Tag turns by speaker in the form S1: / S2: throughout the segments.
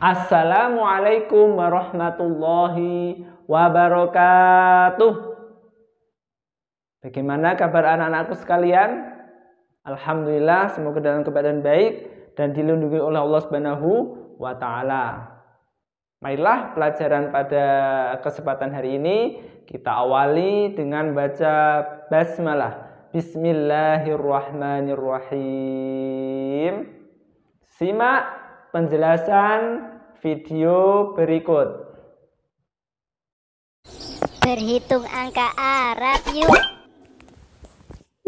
S1: Assalamualaikum warahmatullahi wabarakatuh. Bagaimana kabar anak-anakku sekalian? Alhamdulillah semoga dalam keadaan baik dan dilindungi oleh Allah Subhanahu wa taala. Marilah pelajaran pada kesempatan hari ini kita awali dengan baca basmalah. Bismillahirrahmanirrahim. Simak penjelasan video berikut.
S2: Berhitung angka Arab yuk.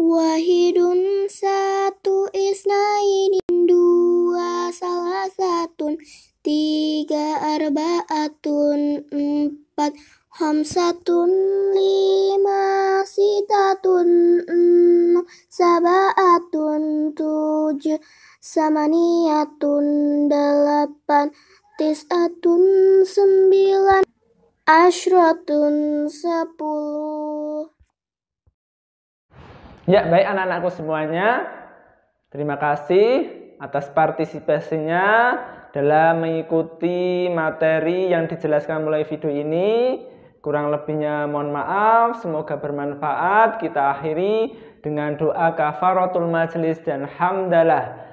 S2: Wahidun satu isnainin dua salah satun tiga arbaatun empat hamsatun lima sitatun enam sabatun tujuh Samaniyatun delapan Tisatun sembilan ashratun sepuluh
S1: Ya baik anak-anakku semuanya Terima kasih atas partisipasinya dalam mengikuti materi yang dijelaskan mulai video ini. Kurang lebihnya mohon maaf, semoga bermanfaat. Kita akhiri dengan doa kafaratul majlis dan hamdalah